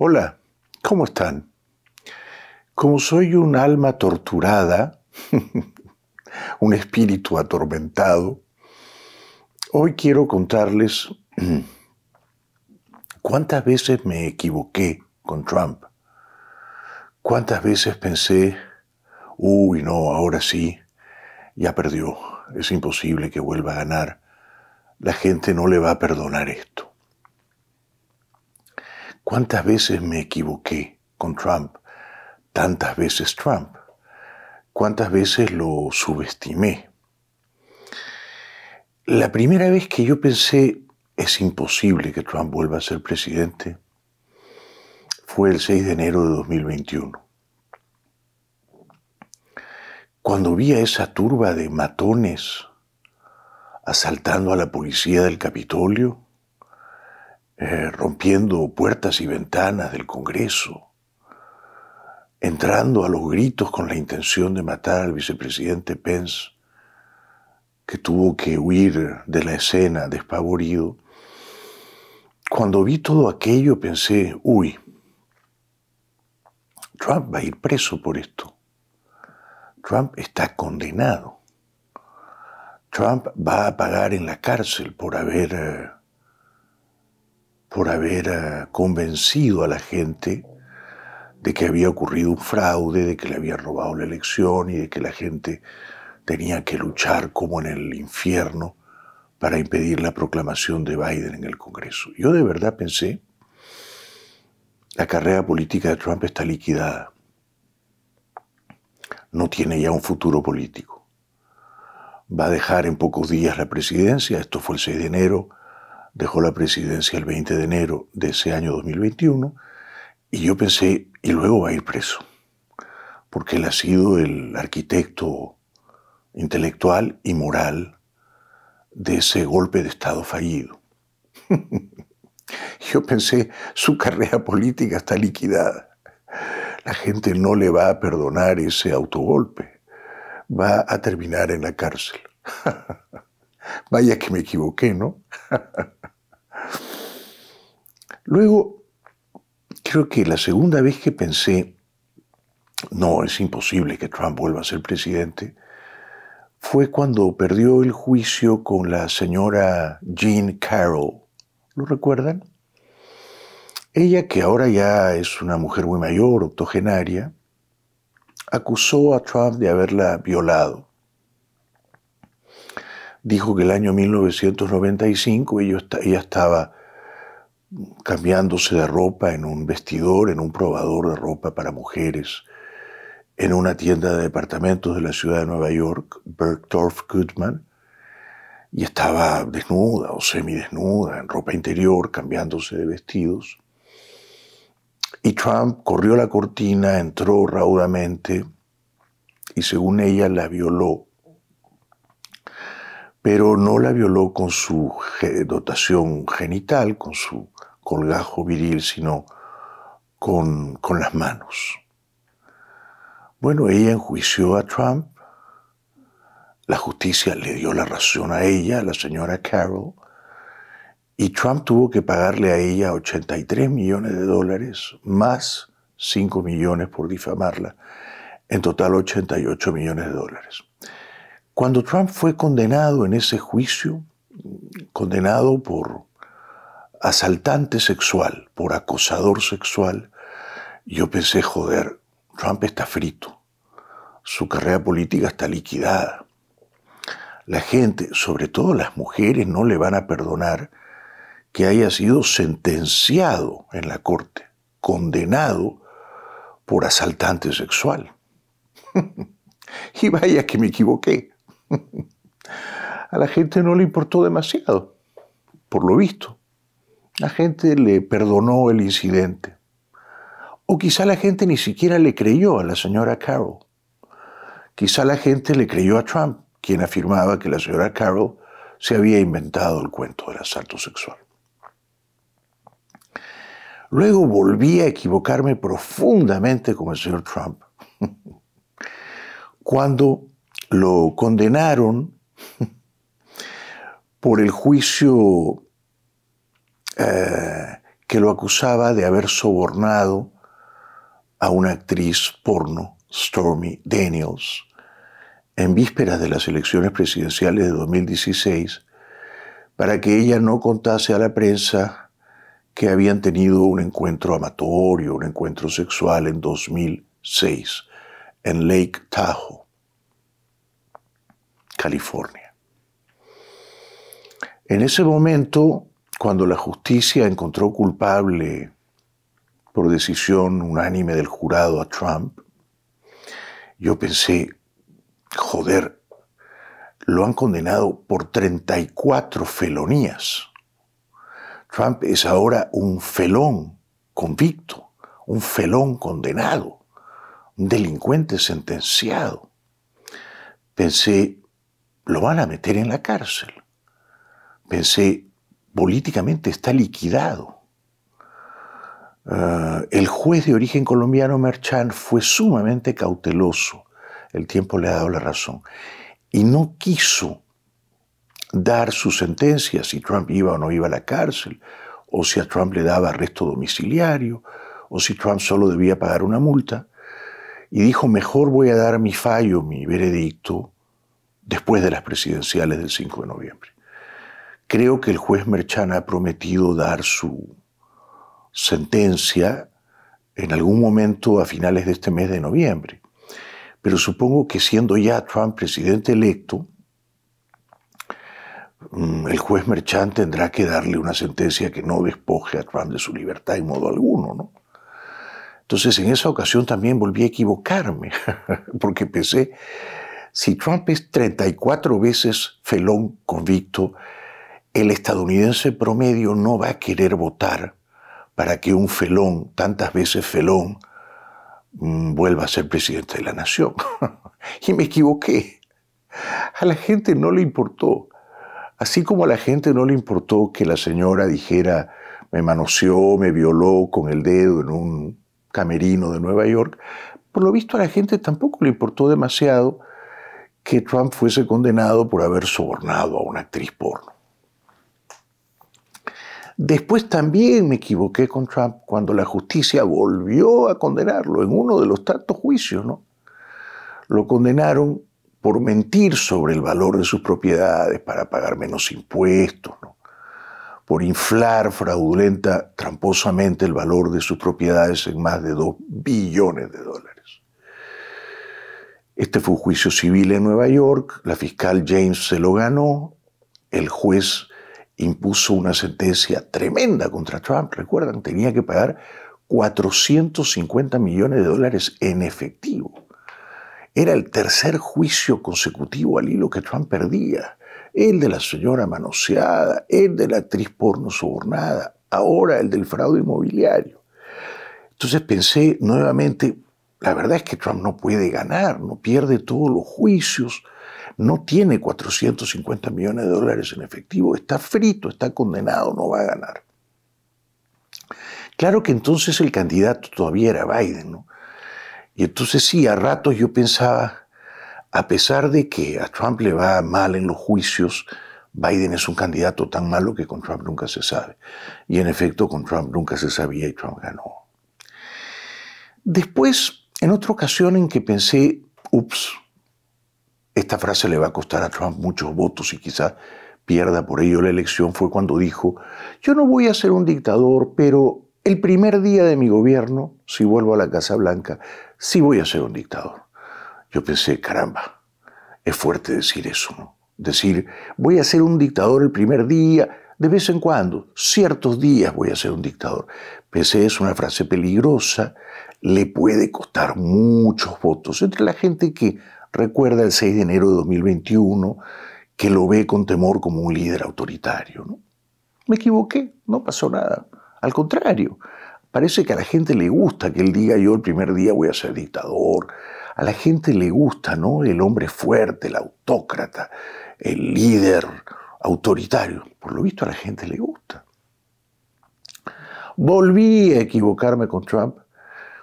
Hola, ¿cómo están? Como soy un alma torturada, un espíritu atormentado, hoy quiero contarles cuántas veces me equivoqué con Trump, cuántas veces pensé, uy, no, ahora sí, ya perdió, es imposible que vuelva a ganar, la gente no le va a perdonar esto. ¿Cuántas veces me equivoqué con Trump? Tantas veces Trump. ¿Cuántas veces lo subestimé? La primera vez que yo pensé, es imposible que Trump vuelva a ser presidente, fue el 6 de enero de 2021. Cuando vi a esa turba de matones asaltando a la policía del Capitolio, eh, rompiendo puertas y ventanas del Congreso, entrando a los gritos con la intención de matar al vicepresidente Pence, que tuvo que huir de la escena despavorido, cuando vi todo aquello pensé, uy, Trump va a ir preso por esto. Trump está condenado. Trump va a pagar en la cárcel por haber eh, por haber eh, convencido a la gente de que había ocurrido un fraude, de que le había robado la elección y de que la gente tenía que luchar como en el infierno para impedir la proclamación de Biden en el Congreso. Yo de verdad pensé, la carrera política de Trump está liquidada. No tiene ya un futuro político. Va a dejar en pocos días la presidencia, esto fue el 6 de enero, dejó la presidencia el 20 de enero de ese año 2021 y yo pensé, y luego va a ir preso, porque él ha sido el arquitecto intelectual y moral de ese golpe de Estado fallido. yo pensé, su carrera política está liquidada. La gente no le va a perdonar ese autogolpe. Va a terminar en la cárcel. Vaya que me equivoqué, ¿no? Luego, creo que la segunda vez que pensé, no, es imposible que Trump vuelva a ser presidente, fue cuando perdió el juicio con la señora Jean Carroll. ¿Lo recuerdan? Ella, que ahora ya es una mujer muy mayor, octogenaria, acusó a Trump de haberla violado dijo que el año 1995 ella, estaba cambiándose de ropa en un vestidor, en un probador de ropa para mujeres, en una tienda de departamentos de la ciudad de Nueva York, Bergdorf Goodman, y estaba desnuda o semidesnuda, en ropa interior, cambiándose de vestidos. Y Trump corrió la cortina, entró raudamente y según ella la violó pero no la violó con su dotación genital, con su colgajo viril, sino con, las manos. Bueno, ella enjuició a Trump, la justicia le dio la razón a ella, a la señora Carroll, y Trump tuvo que pagarle a ella 83 millones de dólares, más 5 millones por difamarla, en total 88 millones de dólares. Cuando Trump fue condenado en ese juicio, condenado por asaltante sexual, por acosador sexual, yo pensé, joder, Trump está frito, su carrera política está liquidada. La gente, sobre todo las mujeres, no le van a perdonar que haya sido sentenciado en la corte, condenado por asaltante sexual. y vaya que me equivoqué. a la gente no le importó demasiado, por lo visto. La gente le perdonó el incidente. O quizá la gente ni siquiera le creyó a la señora Carroll. Quizá la gente le creyó a Trump, quien afirmaba que la señora Carroll se había inventado el cuento del asalto sexual. Luego volví a equivocarme profundamente con el señor Trump cuando lo condenaron por el juicio eh, que lo acusaba de haber sobornado a una actriz porno, Stormy Daniels, en vísperas de las elecciones presidenciales de 2016, para que ella no contase a la prensa que habían tenido un encuentro amatorio, un encuentro sexual en 2006, en Lake Tahoe. California. En ese momento, cuando la justicia encontró culpable por decisión unánime del jurado a Trump, yo pensé, joder, lo han condenado por 34 felonías. Trump es ahora un felón convicto, un felón condenado, un delincuente sentenciado. Pensé, lo van a meter en la cárcel. Pensé, políticamente está liquidado. Ah, el juez de origen colombiano Merchan fue sumamente cauteloso, el tiempo le ha dado la razón, y no quiso dar su sentencia si Trump iba o no iba a la cárcel, o si a Trump le daba arresto domiciliario, o si Trump solo debía pagar una multa, y dijo, mejor voy a dar mi fallo, mi veredicto, después de las presidenciales del 5 de noviembre. Creo que el juez Merchán ha prometido dar su sentencia en algún momento a finales de este mes de noviembre. Pero supongo que siendo ya Trump presidente electo, mm, el juez Merchán tendrá que darle una sentencia que no despoje a Trump de su libertad en modo alguno, ¿no? Entonces, en esa ocasión también volví a equivocarme, porque pensé si Trump es 34 veces felón convicto, el estadounidense promedio no va a querer votar para que un felón, tantas veces felón, mm, vuelva a ser presidente de la nación. y me equivoqué. A la gente no le importó. Así como a la gente no le importó que la señora dijera, me manoseó, me violó con el dedo en un camerino de Nueva York, por lo visto a la gente tampoco le importó demasiado que Trump fuese condenado por haber sobornado a una actriz porno. Después también me equivoqué con Trump cuando la justicia volvió a condenarlo en uno de los tantos juicios, ¿no? Lo condenaron por mentir sobre el valor de sus propiedades para pagar menos impuestos, por inflar fraudulenta, tramposamente el valor de sus propiedades en más de 2 billones de dólares. Este fue un juicio civil en Nueva York, la fiscal James se lo ganó, el juez impuso una sentencia tremenda contra Trump, recuerdan, tenía que pagar 450 millones de dólares en efectivo. Era el tercer juicio consecutivo al hilo que Trump perdía. El de la señora manoseada, el de la actriz porno sobornada, ahora el del fraude inmobiliario. Entonces pensé nuevamente, la verdad es que Trump no puede ganar, no pierde todos los juicios, no tiene 450 millones de dólares en efectivo, está frito, está condenado, no va a ganar. Claro que entonces el candidato todavía era Biden, ¿no? Y entonces sí, a ratos yo pensaba, a pesar de que a Trump le va mal en los juicios, Biden es un candidato tan malo que con Trump nunca se sabe. Y en efecto, con Trump nunca se sabía y Trump ganó. Después en otra ocasión en que pensé, ups, esta frase le va a costar a Trump muchos votos y quizá pierda por ello la elección fue cuando dijo, yo no voy a ser un dictador, pero el primer día de mi gobierno, si vuelvo a la Casa Blanca, sí voy a ser un dictador. Yo pensé, caramba, es fuerte decir eso, ¿no? Decir, voy a ser un dictador el primer día, de vez en cuando, ciertos días voy a ser un dictador. Pese es una frase peligrosa, le puede costar muchos votos entre la gente que recuerda el 6 de enero de 2021, que lo ve con temor como un líder autoritario. Me equivoqué, no pasó nada. Al contrario, parece que a la gente le gusta que él diga yo el primer día voy a ser dictador. A la gente le gusta, ¿no? El hombre fuerte, el autócrata, el líder autoritario. Por lo visto a la gente le gusta. Volví a equivocarme con Trump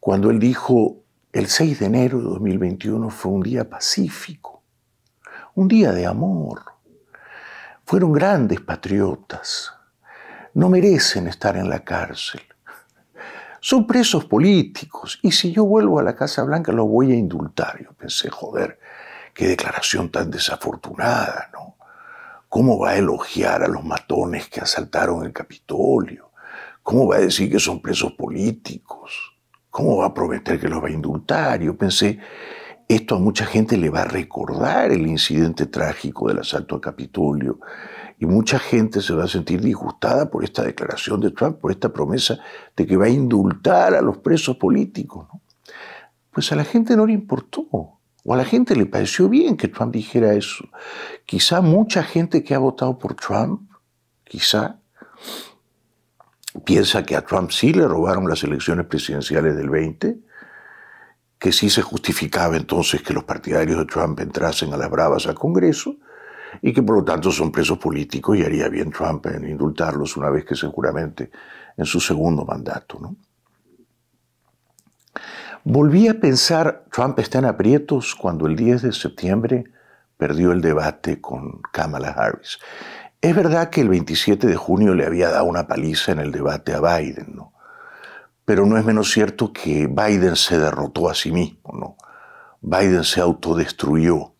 cuando él dijo el 6 de enero de 2021 fue un día pacífico, un día de amor. Fueron grandes patriotas. No merecen estar en la cárcel. Son presos políticos y si yo vuelvo a la Casa Blanca los voy a indultar. Yo pensé, joder, qué declaración tan desafortunada, ¿no? ¿Cómo va a elogiar a los matones que asaltaron el Capitolio? ¿Cómo va a decir que son presos políticos? ¿Cómo va a prometer que los va a indultar? Yo pensé, esto a mucha gente le va a recordar el incidente trágico del asalto al Capitolio y mucha gente se va a sentir disgustada por esta declaración de Trump, por esta promesa de que va a indultar a los presos políticos. Pues a la gente no le importó o a la gente le pareció bien que Trump dijera eso. Quizá mucha gente que ha votado por Trump, quizá, piensa que a Trump sí le robaron las elecciones presidenciales del 20, que sí se justificaba entonces que los partidarios de Trump entrasen a las bravas al Congreso y que por lo tanto son presos políticos y haría bien Trump en indultarlos una vez que seguramente en su segundo mandato. ¿no? Volví a pensar, Trump está en aprietos cuando el 10 de septiembre perdió el debate con Kamala Harris. Es verdad que el 27 de junio le había dado una paliza en el debate a Biden, Pero no es menos cierto que Biden se derrotó a sí mismo, ¿no? Biden se autodestruyó.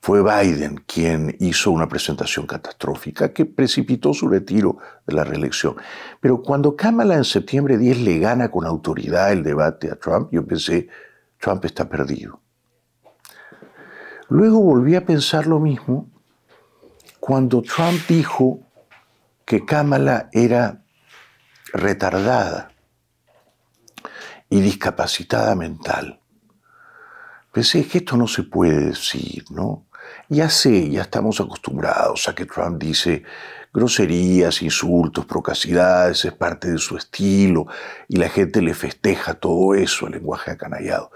Fue Biden quien hizo una presentación catastrófica que precipitó su retiro de la reelección. Pero cuando Kamala en septiembre 10 le gana con autoridad el debate a Trump, yo pensé, Trump está perdido. Luego volví a pensar lo mismo cuando Trump dijo que Kamala era retardada y discapacitada mental. Pensé que esto no se puede decir, ¿no? Ya sé, ya estamos acostumbrados a que Trump dice groserías, insultos, procacidades, es parte de su estilo y la gente le festeja todo eso, el lenguaje acanallado.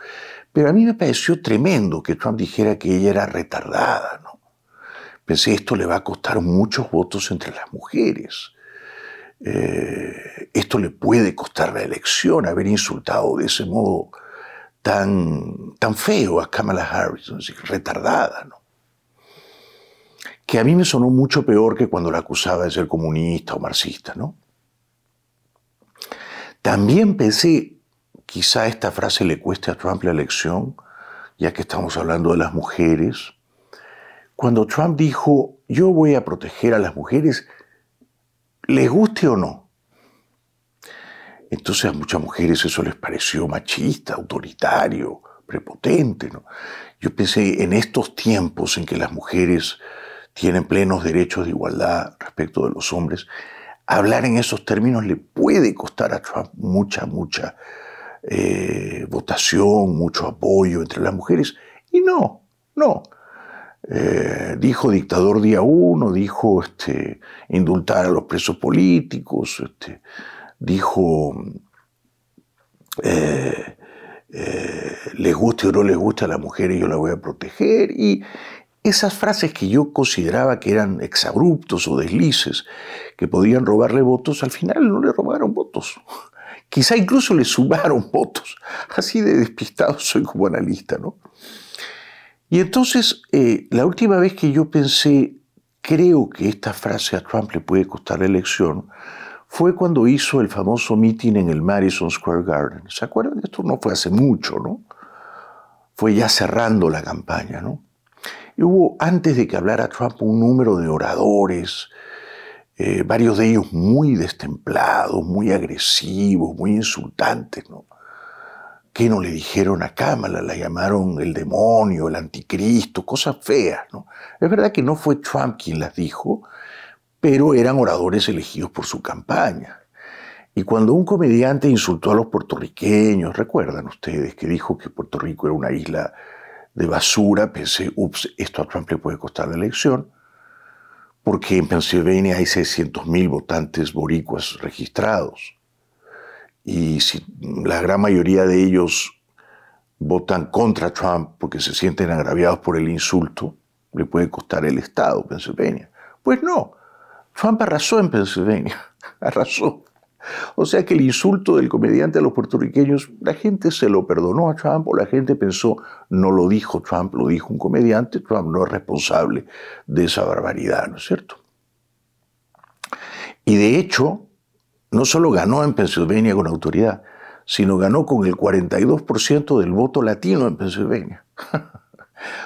Pero a mí me pareció tremendo que Trump dijera que ella era retardada, ¿no? Pensé, esto le va a costar muchos votos entre las mujeres. Eh, esto le puede costar la elección, haber insultado de ese modo tan, tan feo a Kamala Harris, retardada, ¿no? que a mí me sonó mucho peor que cuando la acusaba de ser comunista o marxista, ¿no? También pensé, quizá esta frase le cueste a Trump la elección, ya que estamos hablando de las mujeres, cuando Trump dijo, yo voy a proteger a las mujeres, les guste o no. Entonces a muchas mujeres eso les pareció machista, autoritario, prepotente. ¿no? Yo pensé en estos tiempos en que las mujeres tienen plenos derechos de igualdad respecto de los hombres, hablar en esos términos le puede costar a Trump mucha, mucha eh, votación, mucho apoyo entre las mujeres. Y no, no. Eh, dijo dictador día uno, dijo este, indultar a los presos políticos, este, dijo eh, les guste o no les guste a las mujeres, yo la voy a proteger. Y, esas frases que yo consideraba que eran exabruptos o deslices, que podían robarle votos, al final no le robaron votos. Quizá incluso le sumaron votos. Así de despistado soy como analista, ¿no? Y entonces, eh, la última vez que yo pensé, creo que esta frase a Trump le puede costar la elección, fue cuando hizo el famoso meeting en el Madison Square Garden. ¿Se acuerdan? Esto no fue hace mucho, ¿no? Fue ya cerrando la campaña, ¿no? Hubo, antes de que hablara Trump, un número de oradores, eh, varios de ellos muy destemplados, muy agresivos, muy insultantes, ¿no? que no le dijeron a Kamala? La llamaron el demonio, el anticristo, cosas feas, ¿no? Es verdad que no fue Trump quien las dijo, pero eran oradores elegidos por su campaña. Y cuando un comediante insultó a los puertorriqueños, recuerdan ustedes que dijo que Puerto Rico era una isla de basura, pensé, ups, esto a Trump le puede costar la elección, porque en Pensilvania hay 600.000 votantes boricuas registrados. Y si la gran mayoría de ellos votan contra Trump porque se sienten agraviados por el insulto, le puede costar el Estado, Pensilvania. Pues no, Trump arrasó en Pensilvania, arrasó. O sea que el insulto del comediante a los puertorriqueños, la gente se lo perdonó a Trump o la gente pensó, no lo dijo Trump, lo dijo un comediante, Trump no es responsable de esa barbaridad, ¿no es cierto? Y de hecho, no solo ganó en Pensilvania con autoridad, sino ganó con el 42% del voto latino en Pensilvania.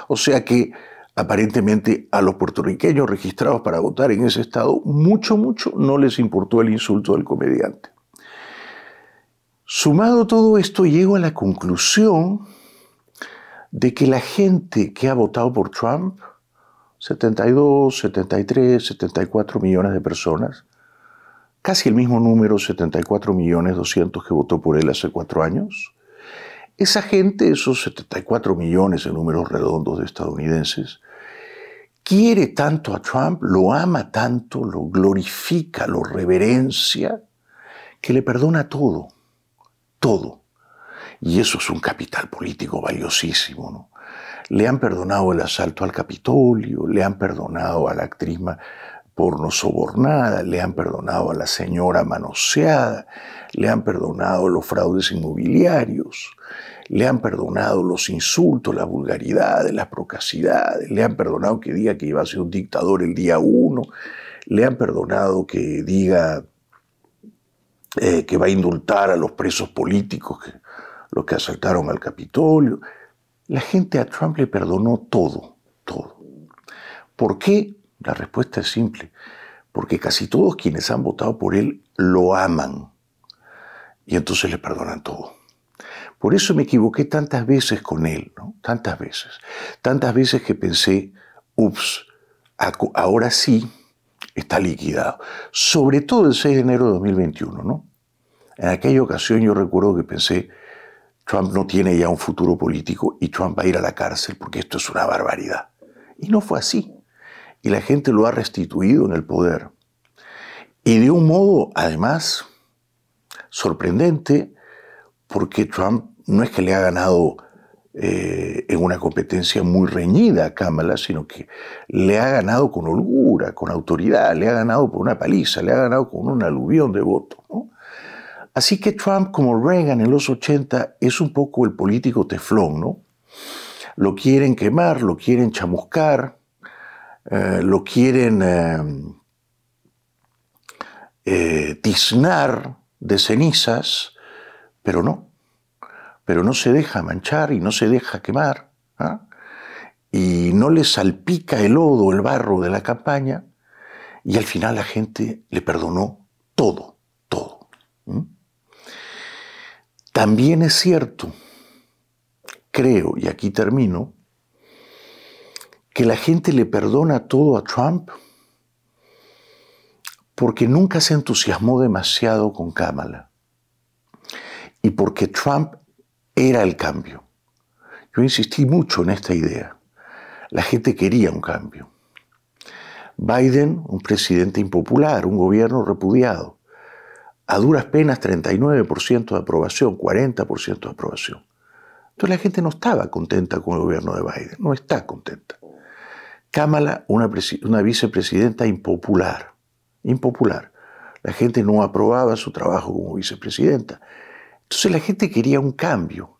o sea que aparentemente a los puertorriqueños registrados para votar en ese estado, mucho, mucho no les importó el insulto del comediante. Sumado todo esto, llego a la conclusión de que la gente que ha votado por Trump, 72, 73, 74 millones de personas, casi el mismo número, 74 millones 200 que votó por él hace cuatro años, esa gente, esos 74 millones en números redondos de estadounidenses, quiere tanto a Trump, lo ama tanto, lo glorifica, lo reverencia, que le perdona todo, todo. Y eso es un capital político valiosísimo, ¿no? Le han perdonado el asalto al Capitolio, le han perdonado a la actriz no sobornada, le han perdonado a la señora manoseada, le han perdonado los fraudes inmobiliarios, le han perdonado los insultos, las vulgaridades, las procacidades, le han perdonado que diga que iba a ser un dictador el día uno, le han perdonado que diga eh, que va a indultar a los presos políticos, los que asaltaron al Capitolio. La gente a Trump le perdonó todo, todo. ¿Por qué? La respuesta es simple, porque casi todos quienes han votado por él lo aman y entonces le perdonan todo. Por eso me equivoqué tantas veces con él, ¿no? tantas veces, tantas veces que pensé, ups, ahora sí está liquidado. Sobre todo el 6 de enero de 2021, ¿no? En aquella ocasión yo recuerdo que pensé, Trump no tiene ya un futuro político y Trump va a ir a la cárcel porque esto es una barbaridad. Y no fue así y la gente lo ha restituido en el poder. Y de un modo, además, sorprendente, porque Trump no es que le ha ganado eh, en una competencia muy reñida a Kamala, sino que le ha ganado con holgura, con autoridad, le ha ganado por una paliza, le ha ganado con un aluvión de votos. Así que Trump, como Reagan en los 80, es un poco el político teflón, ¿no? Lo quieren quemar, lo quieren chamuscar, eh, lo quieren em, eh, tiznar de cenizas, pero no, pero no se deja manchar y no se deja quemar, ¿ah? y no le salpica el lodo, el barro de la campaña, y al final la gente le perdonó todo, todo. También es cierto, creo, y aquí termino, que la gente le perdona todo a Trump porque nunca se entusiasmó demasiado con Kamala y porque Trump era el cambio. Yo insistí mucho en esta idea. La gente quería un cambio. Biden, un presidente impopular, un gobierno repudiado, a duras penas 39% de aprobación, 40% de aprobación. Entonces la gente no estaba contenta con el gobierno de Biden, no está contenta. Kamala, una, vicepresidenta impopular, impopular. La gente no aprobaba su trabajo como vicepresidenta. Entonces la gente quería un cambio.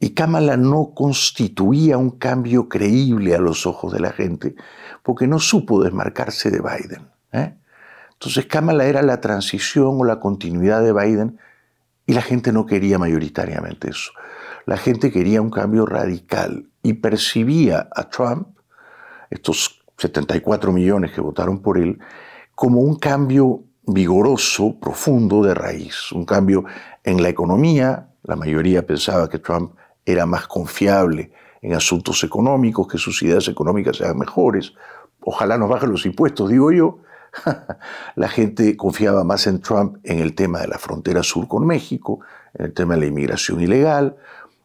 Y Kamala no constituía un cambio creíble a los ojos de la gente, porque no supo desmarcarse de Biden. ¿eh? Entonces Kamala era la transición o la continuidad de Biden, y la gente no quería mayoritariamente eso. La gente quería un cambio radical y percibía a Trump estos 74 millones que votaron por él, como un cambio vigoroso, profundo de raíz, un cambio en la economía. La mayoría pensaba que Trump era más confiable en asuntos económicos, que sus ideas económicas sean mejores. Ojalá nos bajen los impuestos, digo yo. la gente confiaba más en Trump en el tema de la frontera sur con México, en el tema de la inmigración ilegal,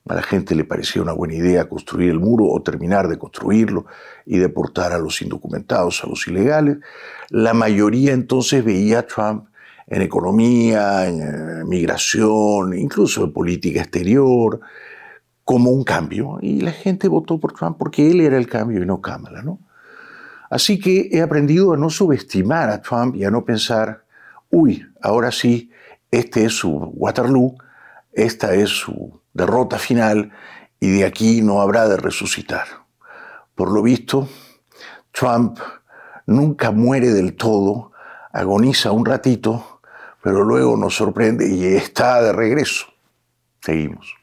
a la gente le parecía una buena idea construir el muro o terminar de construirlo y deportar a los indocumentados, a los ilegales. La mayoría entonces veía a Trump en economía, en eh, migración, incluso en política exterior, como un cambio. Y la gente votó por Trump porque él era el cambio y no Kamala. ¿no? Así que he aprendido a no subestimar a Trump y a no pensar, uy, ahora sí, este es su Waterloo, esta es su derrota final y de aquí no habrá de resucitar. Por lo visto, Trump nunca muere del todo, agoniza un ratito, pero luego nos sorprende y está de regreso. Seguimos.